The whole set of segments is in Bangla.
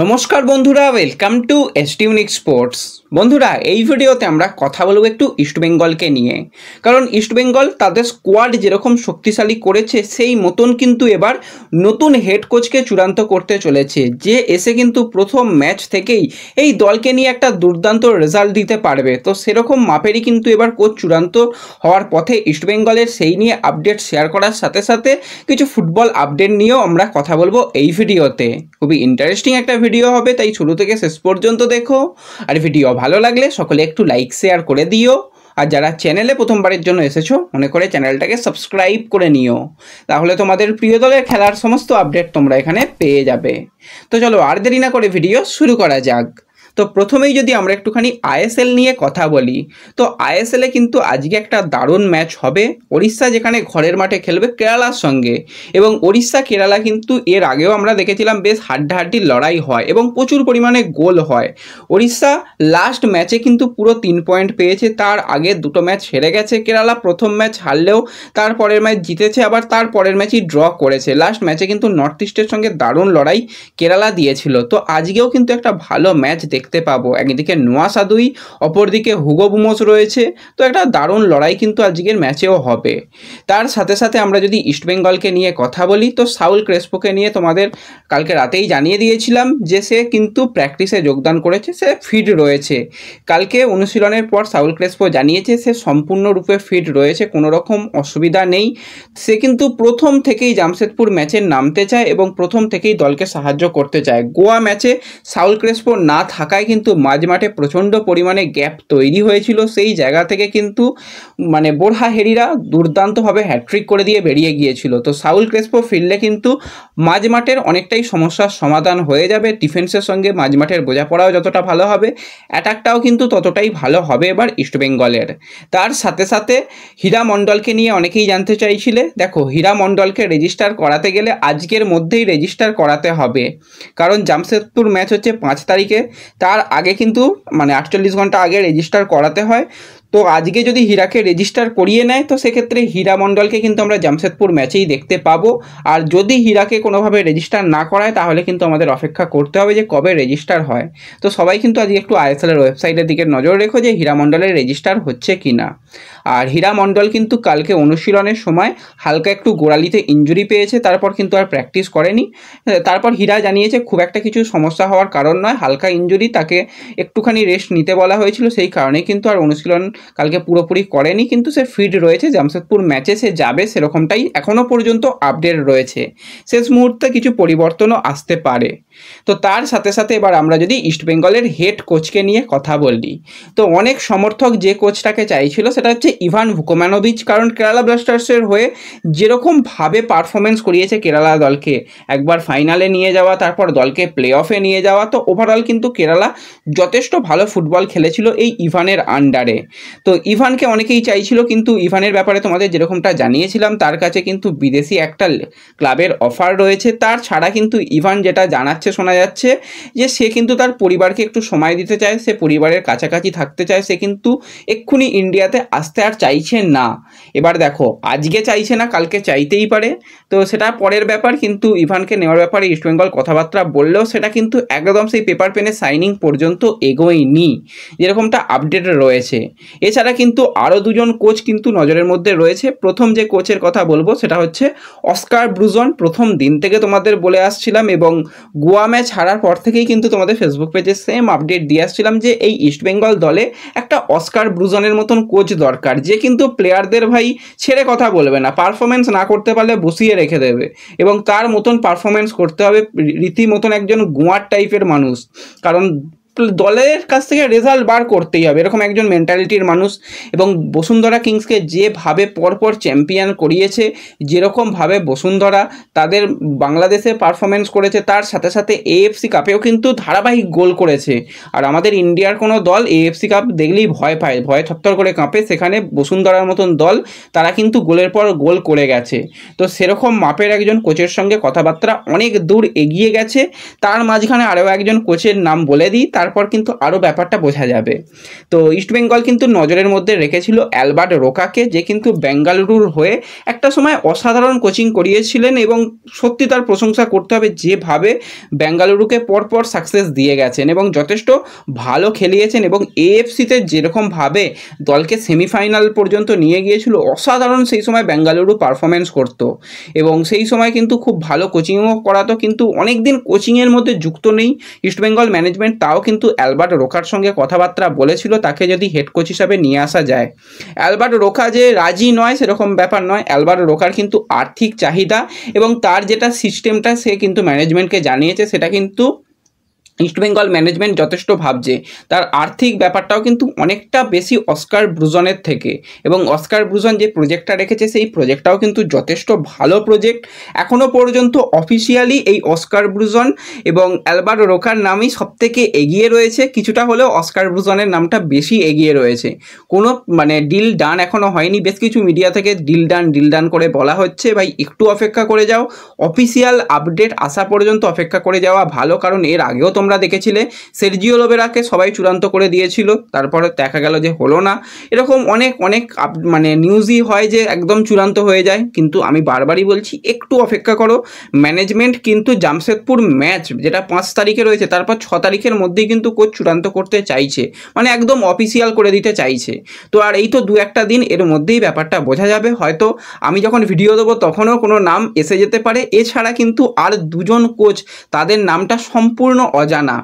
নমস্কার বন্ধুরা welcome to ST unique sports বন্ধুরা এই ভিডিওতে আমরা কথা বলবো একটু ইস্টবেঙ্গলকে নিয়ে কারণ ইস্টবেঙ্গল তাদের স্কোয়াড যেরকম শক্তিশালী করেছে সেই মতন কিন্তু এবার নতুন হেড কোচকে চূড়ান্ত করতে চলেছে যে এসে কিন্তু প্রথম ম্যাচ থেকেই এই দলকে নিয়ে একটা দুর্দান্ত রেজাল্ট দিতে পারবে তো সেরকম মাপেরই কিন্তু এবার কোচ চূড়ান্ত হওয়ার পথে ইস্টবেঙ্গলের সেই নিয়ে আপডেট শেয়ার করার সাথে সাথে কিছু ফুটবল আপডেট নিয়েও আমরা কথা বলবো এই ভিডিওতে খুবই ইন্টারেস্টিং একটা একটা ভিডিও হবে তাই শুরু থেকে শেষ পর্যন্ত দেখো আর ভিডিও ভালো লাগলে সকলে একটু লাইক শেয়ার করে দিও আর যারা চ্যানেলে প্রথমবারের জন্য এসেছো মনে করে চ্যানেলটাকে সাবস্ক্রাইব করে নিও তাহলে তোমাদের প্রিয় দলের খেলার সমস্ত আপডেট তোমরা এখানে পেয়ে যাবে তো চলো আর দেরি না করে ভিডিও শুরু করা যাক তো প্রথমেই যদি আমরা একটুখানি আইএসএল নিয়ে কথা বলি তো আইএসএলে কিন্তু আজকে একটা দারুণ ম্যাচ হবে ওড়িশা যেখানে ঘরের মাঠে খেলবে কেরালার সঙ্গে এবং ওড়িশা কেরালা কিন্তু এর আগেও আমরা দেখেছিলাম বেশ হাড্ডাহাড্ডি লড়াই হয় এবং প্রচুর পরিমাণে গোল হয় ওড়িশা লাস্ট ম্যাচে কিন্তু পুরো তিন পয়েন্ট পেয়েছে তার আগে দুটো ম্যাচ হেরে গেছে কেরালা প্রথম ম্যাচ হারলেও তার পরের ম্যাচ জিতেছে আবার তার পরের ম্যাচই ড্র করেছে লাস্ট ম্যাচে কিন্তু নর্থ ইস্টের সঙ্গে দারুণ লড়াই কেরালা দিয়েছিল তো আজকেও কিন্তু একটা ভালো ম্যাচ দেখ দেখতে পাবো একদিকে নোয়া সাদুই অপরদিকে হুগো বুমোস রয়েছে তো একটা দারুণ লড়াই কিন্তু আজকের ম্যাচেও হবে তার সাথে সাথে আমরা যদি ইস্টবেঙ্গলকে নিয়ে কথা বলি তো সাউল ক্রেসপোকে নিয়ে তোমাদের কালকে রাতেই জানিয়ে দিয়েছিলাম যে সে কিন্তু প্র্যাকটিসে যোগদান করেছে সে ফিট রয়েছে কালকে অনুশীলনের পর সাউল ক্রেসপো জানিয়েছে সে সম্পূর্ণরূপে ফিট রয়েছে কোনো রকম অসুবিধা নেই সে কিন্তু প্রথম থেকেই জামশেদপুর ম্যাচে নামতে চায় এবং প্রথম থেকেই দলকে সাহায্য করতে চায় গোয়া ম্যাচে সাউল ক্রেসপো না থাকা থাকায় কিন্তু মাঝমাঠে প্রচণ্ড পরিমাণে গ্যাপ তৈরি হয়েছিল সেই জায়গা থেকে কিন্তু মানে বোরহা হেরিরা দুর্দান্তভাবে হ্যাট্রিক করে দিয়ে বেরিয়ে গিয়েছিল তো সাউল ক্রেসপো ফিরলে কিন্তু মাঝমাঠের অনেকটাই সমস্যার সমাধান হয়ে যাবে ডিফেন্সের সঙ্গে মাঝমাঠের বোঝাপড়াও যতটা ভালো হবে অ্যাটাকটাও কিন্তু ততটাই ভালো হবে এবার ইস্টবেঙ্গলের তার সাথে সাথে হীরা মণ্ডলকে নিয়ে অনেকেই জানতে চাইছিলে দেখো হীরা মণ্ডলকে রেজিস্টার করাতে গেলে আজকের মধ্যেই রেজিস্টার করাতে হবে কারণ জামশেদপুর ম্যাচ হচ্ছে পাঁচ তারিখে তার আগে কিন্তু মানে আটচল্লিশ ঘন্টা আগে রেজিস্টার করাতে হয় তো আজকে যদি হীরাকে রেজিস্টার করিয়ে নেয় তো সেক্ষেত্রে হীরা মণ্ডলকে কিন্তু আমরা জামশেদপুর ম্যাচেই দেখতে পাবো আর যদি হীরাকে কোনোভাবে রেজিস্টার না করায় তাহলে কিন্তু আমাদের অপেক্ষা করতে হবে যে কবে রেজিস্টার হয় তো সবাই কিন্তু আজকে একটু আইএসএলের ওয়েবসাইটের দিকে নজর রেখো যে হীরা মণ্ডলের রেজিস্টার হচ্ছে কি না আর হীরা মণ্ডল কিন্তু কালকে অনুশীলনের সময় হালকা একটু গোড়ালিতে ইঞ্জুরি পেয়েছে তারপর কিন্তু আর প্র্যাকটিস করেনি তারপর হীরা জানিয়েছে খুব একটা কিছু সমস্যা হওয়ার কারণ নয় হালকা ইঞ্জুরি তাকে একটুখানি রেস্ট নিতে বলা হয়েছিল সেই কারণে কিন্তু আর অনুশীলন কালকে পুরোপুরি করেনি কিন্তু সে ফিট রয়েছে জামশেদপুর ম্যাচে সে যাবে সেরকমটাই এখনও পর্যন্ত আপডেট রয়েছে শেষ মুহূর্তে কিছু পরিবর্তনও আসতে পারে তো তার সাথে সাথে এবার আমরা যদি ইস্টবেঙ্গলের হেড কোচকে নিয়ে কথা বলি তো অনেক সমর্থক যে কোচটাকে চাইছিল সেটা হচ্ছে ইভান ভুকোম্যানোভিচ কারণ কেরালা ব্লাস্টার্সের হয়ে যেরকমভাবে পারফরমেন্স করিয়েছে কেরালা দলকে একবার ফাইনালে নিয়ে যাওয়া তারপর দলকে প্লে অফে নিয়ে যাওয়া তো ওভারঅল কিন্তু কেরালা যথেষ্ট ভালো ফুটবল খেলেছিল এই ইভানের আন্ডারে তো ইভানকে অনেকেই চাইছিল কিন্তু ইভানের ব্যাপারে তোমাদের যেরকমটা জানিয়েছিলাম তার কাছে কিন্তু বিদেশি একটা ক্লাবের অফার রয়েছে তার ছাড়া কিন্তু ইভান যেটা জানাচ্ছে শোনা যাচ্ছে যে সে কিন্তু তার পরিবারকে একটু সময় দিতে চায় সে পরিবারের কাছাকাছি থাকতে চায় সে কিন্তু এক্ষুনি ইন্ডিয়াতে আসতে আর চাইছে না এবার দেখো আজকে চাইছে না কালকে চাইতেই পারে তো সেটা পরের ব্যাপার কিন্তু ইভানকে নেওয়ার ব্যাপারে ইস্টবেঙ্গল কথাবার্তা বললেও সেটা কিন্তু একদম সেই পেপার পেনে সাইনিং পর্যন্ত এগোয়নি যেরকমটা আপডেট রয়েছে এছাড়া কিন্তু আরও দুজন কোচ কিন্তু নজরের মধ্যে রয়েছে প্রথম যে কোচের কথা বলবো সেটা হচ্ছে অস্কার ব্রুজন প্রথম দিন থেকে তোমাদের বলে আসছিলাম এবং গোয়া ম্যাচ হারার পর থেকেই কিন্তু তোমাদের ফেসবুক পেজে সেম আপডেট দিয়ে আসছিলাম যে এই ইস্টবেঙ্গল দলে একটা অস্কার ব্রুজনের মতন কোচ দরকার যে কিন্তু প্লেয়ারদের ভাই ছেড়ে কথা বলবে না পারফরমেন্স না করতে পারলে বসিয়ে রেখে দেবে এবং তার মতন পারফরমেন্স করতে হবে রীতিমতন একজন গোয়ার টাইপের মানুষ কারণ দলের কাছ থেকে রেজাল্ট বার করতেই হবে এরকম একজন মেন্টালিটির মানুষ এবং বসুন্ধরা কিংসকে যেভাবে পরপর চ্যাম্পিয়ন করিয়েছে যেরকমভাবে বসুন্ধরা তাদের বাংলাদেশে পারফরমেন্স করেছে তার সাথে সাথে এএফসি কাপেও কিন্তু ধারাবাহিক গোল করেছে আর আমাদের ইন্ডিয়ার কোনো দল এএফসি কাপ দেখলেই ভয় পায় ভয় থপ্তর করে কাঁপে সেখানে বসুন্ধরার মতন দল তারা কিন্তু গোলের পর গোল করে গেছে তো সেরকম মাপের একজন কোচের সঙ্গে কথাবার্তা অনেক দূর এগিয়ে গেছে তার মাঝখানে আরও একজন কোচের নাম বলে দিই তার তারপর কিন্তু আরও ব্যাপারটা বোঝা যাবে তো ইস্টবেঙ্গল কিন্তু নজরের মধ্যে রেখেছিল অ্যালবার্ট রোকাকে যে কিন্তু বেঙ্গালুরুর হয়ে একটা সময় অসাধারণ কোচিং করিয়েছিলেন এবং সত্যি তার প্রশংসা করতে হবে যেভাবে বেঙ্গালুরুকে পরপর সাকসেস দিয়ে গেছেন এবং যথেষ্ট ভালো খেলিয়েছেন এবং এএফসিতে যেরকমভাবে দলকে সেমিফাইনাল পর্যন্ত নিয়ে গিয়েছিল অসাধারণ সেই সময় বেঙ্গালুরু পারফরমেন্স করত এবং সেই সময় কিন্তু খুব ভালো কোচিংও করাতো কিন্তু অনেক দিন কোচিংয়ের মধ্যে যুক্ত নেই ইস্টবেঙ্গল ম্যানেজমেন্ট তাও কিন্তু কিন্তু অ্যালবার্ট রোখার সঙ্গে কথাবার্তা বলেছিল তাকে যদি হেড কোচ হিসাবে নিয়ে আসা যায় অ্যালবার্ট রোখা যে রাজি নয় সেরকম ব্যাপার নয় অ্যালবার্ট রোখার কিন্তু আর্থিক চাহিদা এবং তার যেটা সিস্টেমটা সে কিন্তু ম্যানেজমেন্টকে জানিয়েছে সেটা কিন্তু ইস্টবেঙ্গল ম্যানেজমেন্ট যথেষ্ট ভাবছে তার আর্থিক ব্যাপারটাও কিন্তু অনেকটা বেশি অস্কার ব্রুজনের থেকে এবং অস্কার ব্রুজন যে প্রজেক্টটা রেখেছে সেই প্রজেক্টটাও কিন্তু যথেষ্ট ভালো প্রজেক্ট এখনও পর্যন্ত অফিসিয়ালি এই অস্কার ব্রুজন এবং অ্যালবার রোকার নামই সবথেকে এগিয়ে রয়েছে কিছুটা হলেও অস্কার ব্রুজনের নামটা বেশি এগিয়ে রয়েছে কোনো মানে ডিল ডান এখনও হয়নি বেশ কিছু মিডিয়া থেকে ডিল ডান ডিল ডান করে বলা হচ্ছে ভাই একটু অপেক্ষা করে যাও অফিসিয়াল আপডেট আসা পর্যন্ত অপেক্ষা করে যাওয়া ভালো কারণ এর আগেও তোমার তোমরা দেখেছিলে সেরজিও লোবেরাকে সবাই চূড়ান্ত করে দিয়েছিল তারপরে দেখা গেল যে হলো না এরকম অনেক অনেক মানে নিউজই হয় যে একদম চূড়ান্ত হয়ে যায় কিন্তু আমি বারবারই বলছি একটু অপেক্ষা করো ম্যানেজমেন্ট কিন্তু জামশেদপুর ম্যাচ যেটা পাঁচ তারিখে রয়েছে তারপর ছ তারিখের মধ্যেই কিন্তু কোচ চূড়ান্ত করতে চাইছে মানে একদম অফিসিয়াল করে দিতে চাইছে তো আর এই তো দু একটা দিন এর মধ্যেই ব্যাপারটা বোঝা যাবে হয়তো আমি যখন ভিডিও দেবো তখনও কোনো নাম এসে যেতে পারে এছাড়া কিন্তু আর দুজন কোচ তাদের নামটা সম্পূর্ণ অজা অজানা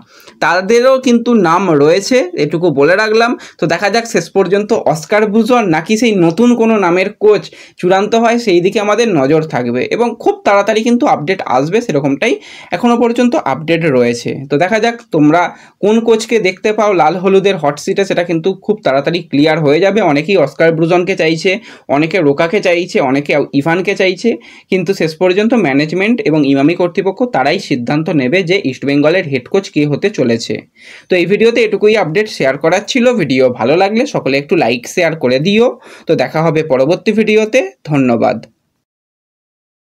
তাদেরও কিন্তু নাম রয়েছে এটুকু বলে রাখলাম তো দেখা যাক শেষ পর্যন্ত অস্কার ব্রুজন নাকি সেই নতুন কোনো নামের কোচ চূড়ান্ত হয় সেই দিকে আমাদের নজর থাকবে এবং খুব তাড়াতাড়ি কিন্তু আপডেট আসবে সেরকমটাই এখনও পর্যন্ত আপডেট রয়েছে তো দেখা যাক তোমরা কোন কোচকে দেখতে পাও লাল হলুদের হট সিটে সেটা কিন্তু খুব তাড়াতাড়ি ক্লিয়ার হয়ে যাবে অনেকেই অস্কার ব্রুজনকে চাইছে অনেকে রোকাকে চাইছে অনেকে ইভানকে চাইছে কিন্তু শেষ পর্যন্ত ম্যানেজমেন্ট এবং ইমামি কর্তৃপক্ষ তারাই সিদ্ধান্ত নেবে যে ইস্টবেঙ্গলের হেড কোচ সংকোচ কি হতে চলেছে তো এই ভিডিওতে এটুকুই আপডেট শেয়ার করার ছিল ভিডিও ভালো লাগলে সকলে একটু লাইক শেয়ার করে দিও তো দেখা হবে পরবর্তী ভিডিওতে ধন্যবাদ